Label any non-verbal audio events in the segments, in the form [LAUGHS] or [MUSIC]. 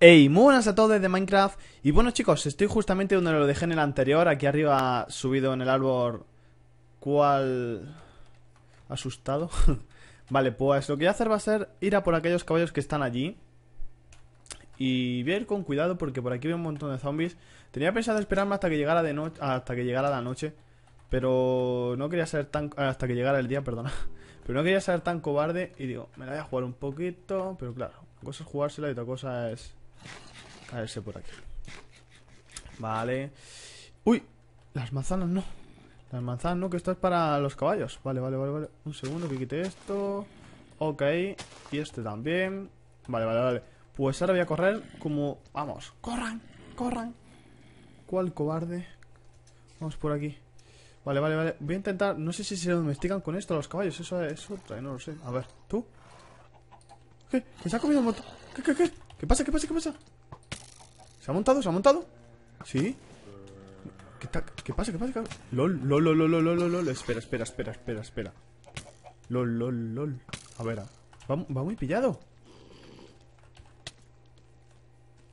Hey, muy buenas a todos desde Minecraft Y bueno chicos, estoy justamente donde lo dejé en el anterior Aquí arriba subido en el árbol ¿Cuál? Asustado [LAUGHS] Vale, pues lo que voy a hacer va a ser ir a por aquellos caballos que están allí Y voy ir con cuidado porque por aquí veo un montón de zombies Tenía pensado esperarme hasta que llegara de noche Hasta que llegara la noche Pero no quería ser tan... Eh, hasta que llegara el día, perdona [LAUGHS] Pero no quería ser tan cobarde Y digo, me la voy a jugar un poquito Pero claro, una cosa es jugársela y otra cosa es a por aquí. Vale. ¡Uy! Las manzanas no. Las manzanas no, que esto es para los caballos. Vale, vale, vale, vale. Un segundo que quite esto. Ok. Y este también. Vale, vale, vale. Pues ahora voy a correr como... Vamos. ¡Corran! ¡Corran! ¿Cuál cobarde? Vamos por aquí. Vale, vale, vale. Voy a intentar... No sé si se domestican con esto los caballos. Eso es otra, no lo sé. A ver, ¿tú? ¿Qué? ¿Que se ha comido un montón? ¿Qué, qué, qué? ¿Qué pasa? ¿Qué pasa? ¿Qué pasa? ¿Se ha montado? ¿Se ha montado? ¿Sí? ¿Qué, ¿Qué pasa? ¿Qué pasa? LOL, LOL, LOL, LOL, LOL, LOL, Espera, espera, espera, espera, espera LOL, LOL, LOL A ver, va, muy pillado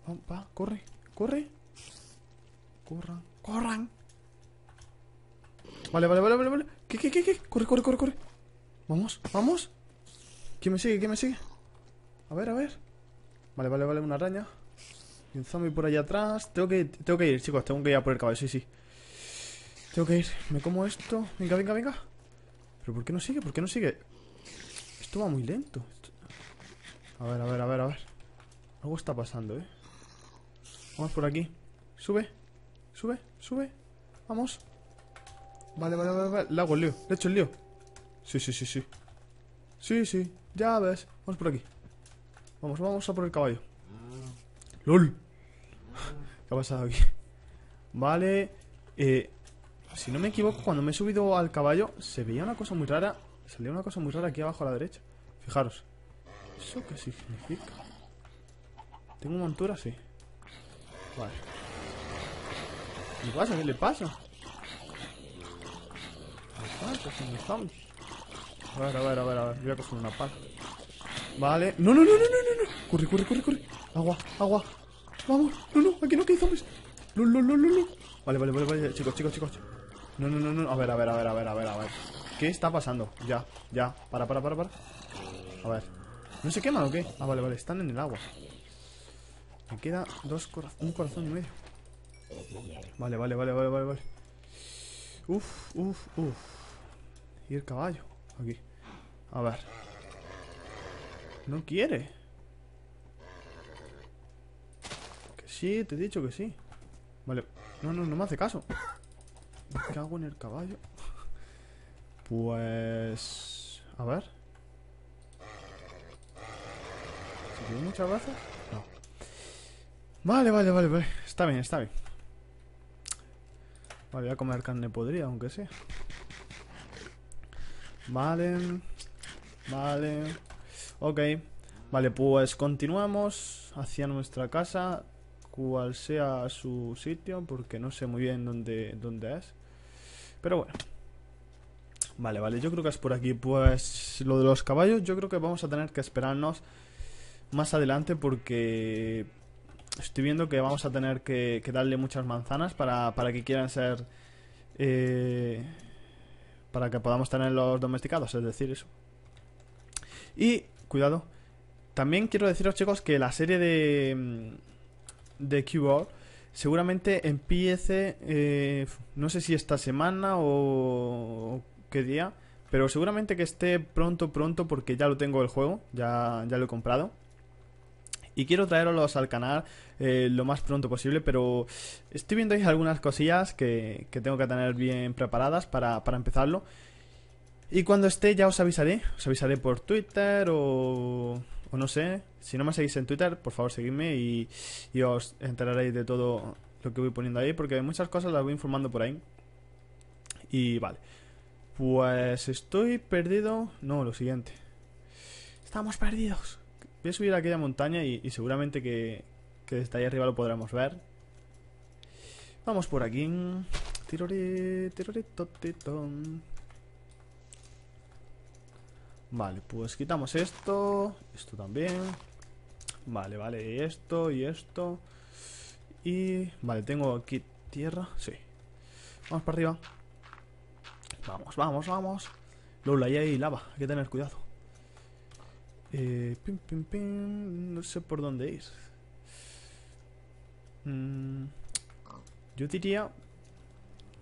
Va, va, corre, corre Corran, corran Vale, vale, vale, vale, vale ¿Qué, qué, qué, qué? Corre, corre, corre, corre Vamos, vamos ¿Quién me sigue? ¿Quién me sigue? A ver, a ver Vale, vale, vale, una araña. Y un zombie por allá atrás. Tengo que, tengo que ir, chicos. Tengo que ir a por el caballo, sí, sí. Tengo que ir. Me como esto. Venga, venga, venga. ¿Pero por qué no sigue? ¿Por qué no sigue? Esto va muy lento. A ver, a ver, a ver, a ver. Algo está pasando, ¿eh? Vamos por aquí. Sube. Sube, sube. Vamos. Vale, vale, vale, Le hago el lío. Le echo el lío. Sí, sí, sí, sí. Sí, sí. Ya ves. Vamos por aquí. Vamos, vamos a por el caballo. ¡Lol! ¿Qué ha pasado aquí? Vale. Eh, si no me equivoco, cuando me he subido al caballo, se veía una cosa muy rara. Salía una cosa muy rara aquí abajo a la derecha. Fijaros. ¿Eso qué significa? ¿Tengo montura? Sí. Vale. ¿Qué pasa? ¿Qué le pasa? ¿Qué pasa? ¿Dónde estamos? A ver, a ver, a ver, a ver. Voy a coger una pala. Vale. No, no, no, no, no, no. Corre, corre, corre, corre. Agua, agua. Vamos. No, no, aquí no, hay zombies. Vale, vale, vale, vale. Chicos, chicos, chicos. No, no, no, no. A ver, a ver, a ver, a ver, a ver, a ver. ¿Qué está pasando? Ya, ya. Para, para, para, para. A ver. ¿No se queman o qué? Ah, vale, vale. Están en el agua. Me queda dos corazones. un corazón y medio. Vale, vale, vale, vale, vale, vale. Uf, uf, uf. Y el caballo. Aquí. A ver. No quiere. Que sí, te he dicho que sí. Vale. No, no, no me hace caso. ¿Qué hago en el caballo. Pues... A ver. tiene muchas No. Vale, vale, vale, vale. Está bien, está bien. Vale, voy a comer carne podrida, aunque sea. Vale. Vale. Ok, vale, pues continuamos hacia nuestra casa, cual sea su sitio, porque no sé muy bien dónde, dónde es. Pero bueno. Vale, vale, yo creo que es por aquí. Pues lo de los caballos, yo creo que vamos a tener que esperarnos más adelante porque estoy viendo que vamos a tener que, darle muchas manzanas para, para que quieran ser... Eh, para que podamos tenerlos domesticados, es decir, eso. Y cuidado. También quiero deciros, chicos, que la serie de. Mm, de ball seguramente empiece. Eh, no sé si esta semana o. qué día. Pero seguramente que esté pronto, pronto, porque ya lo tengo el juego. Ya, ya lo he comprado. Y quiero traerlos al canal eh, lo más pronto posible, pero estoy viendo ahí algunas cosillas que, tengo que tener bien preparadas para, para empezarlo. Y cuando esté ya os avisaré, os avisaré por Twitter o, o no sé. Si no me seguís en Twitter, por favor seguidme y, os enteraréis de todo lo que voy poniendo ahí, porque muchas cosas las voy informando por ahí. Y vale. Pues estoy perdido. No, lo siguiente. Estamos perdidos. Voy a subir a aquella montaña y, seguramente que, que desde ahí arriba lo podremos ver. Vamos por aquí. Tirore, tirore, totitón. Vale, pues quitamos esto Esto también Vale, vale, esto y esto Y... Vale, tengo aquí tierra Sí Vamos para arriba Vamos, vamos, vamos Lola, ahí hay lava Hay que tener cuidado eh, pim, pim, No sé por dónde ir. Mm, yo diría...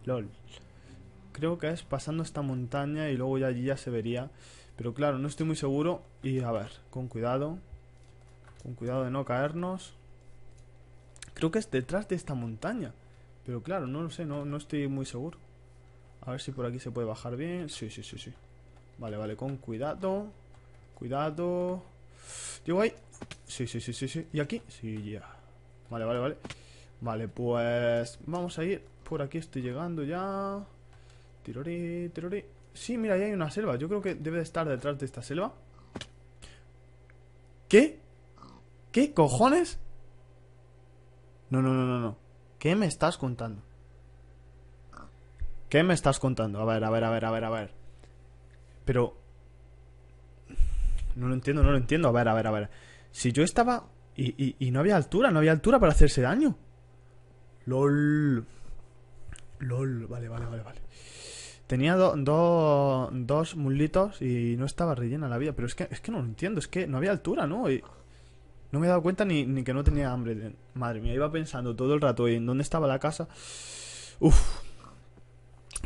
LOL. Creo que es pasando esta montaña y luego ya allí ya se vería pero claro, no estoy muy seguro. Y a ver, con cuidado. Con cuidado de no caernos. Creo que es detrás de esta montaña. Pero claro, no lo sé, no, no estoy muy seguro. A ver si por aquí se puede bajar bien. Sí, sí, sí, sí. Vale, vale, con cuidado. Cuidado. Llego ahí. Sí, sí, sí, sí, sí. ¿Y aquí? Sí, ya. Vale, vale, vale. Vale, pues vamos a ir. Por aquí estoy llegando ya. Tirorí, tirorí. Sí, mira, ahí hay una selva. Yo creo que debe de estar detrás de esta selva. ¿Qué? ¿Qué cojones? No, no, no, no, no. ¿Qué me estás contando? ¿Qué me estás contando? A ver, a ver, a ver, a ver, a ver. Pero... No lo entiendo, no lo entiendo. A ver, a ver, a ver. Si yo estaba... Y, y no había altura, no había altura para hacerse daño. LOL. LOL, vale, vale, vale, vale. Tenía dos mulitos y no estaba rellena la vida. Pero es que, es que no lo entiendo, es que no había altura, ¿no? Y no me he dado cuenta ni, que no tenía hambre. Madre mía, iba pensando todo el rato en dónde estaba la casa. Uf.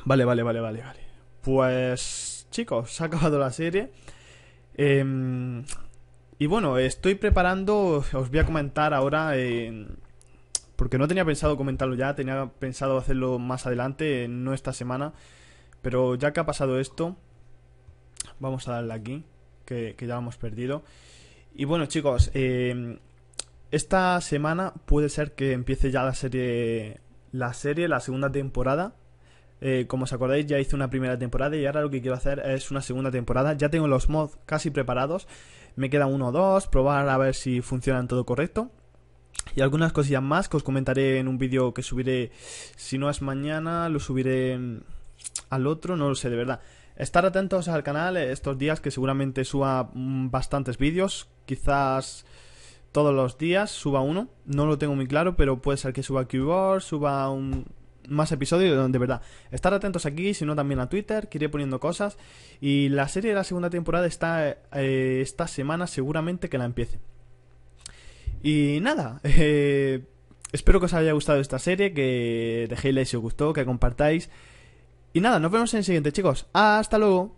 Vale, vale, vale, vale, vale. Pues chicos, se ha acabado la serie. Em, y bueno, estoy preparando, os voy a comentar ahora, em, porque no tenía pensado comentarlo ya, tenía pensado hacerlo más adelante, no esta semana. Pero ya que ha pasado esto, vamos a darle aquí, que, ya hemos perdido. Y bueno, chicos, eh, esta semana puede ser que empiece ya la serie, la serie, la segunda temporada. Eh, como os acordáis, ya hice una primera temporada y ahora lo que quiero hacer es una segunda temporada. Ya tengo los mods casi preparados. Me quedan uno o dos, probar a ver si funcionan todo correcto. Y algunas cosillas más que os comentaré en un vídeo que subiré, si no es mañana, lo subiré al otro no lo sé, de verdad. Estar atentos al canal eh, estos días que seguramente suba mm, bastantes vídeos, quizás todos los días suba uno, no lo tengo muy claro, pero puede ser que suba keyboard suba un, más episodio de verdad. Estar atentos aquí, sino también a Twitter, que iré poniendo cosas. Y la serie de la segunda temporada está eh, esta semana, seguramente que la empiece. Y nada, [LAUGHS] eh, espero que os haya gustado esta serie, que dejéis like si os gustó, que compartáis. Y nada, nos vemos en el siguiente, chicos. Hasta luego.